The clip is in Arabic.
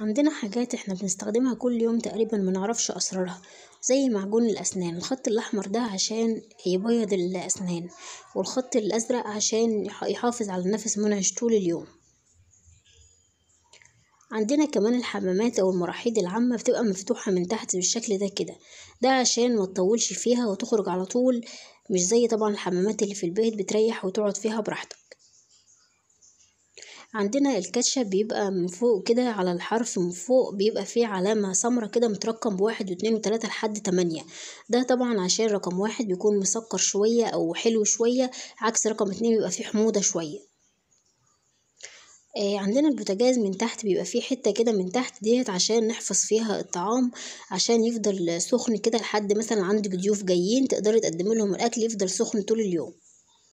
عندنا حاجات احنا بنستخدمها كل يوم تقريبا منعرفش أسرارها زي معجون الأسنان الخط الأحمر ده عشان يبيض الأسنان والخط الأزرق عشان يحافظ على نفس منعش طول اليوم عندنا كمان الحمامات أو المراحيض العامة بتبقى مفتوحة من تحت بالشكل ده كده ده عشان متطولش فيها وتخرج على طول مش زي طبعا الحمامات اللي في البيت بتريح وتقعد فيها براحتك عندنا الكاتشب بيبقى من فوق كده على الحرف من فوق بيبقى فيه علامة سمرة كده مترقم بواحد واتنين وتلاتة لحد تمانية ده طبعا عشان رقم واحد بيكون مسكر شوية أو حلو شوية عكس رقم اتنين بيبقى فيه حموضة شوية آه، عندنا البوتاجاز من تحت بيبقى فيه حتة كده من تحت ديت عشان نحفظ فيها الطعام عشان يفضل سخن كده لحد مثلا عندك ضيوف جايين تقدري تقدمي لهم الأكل يفضل سخن طول اليوم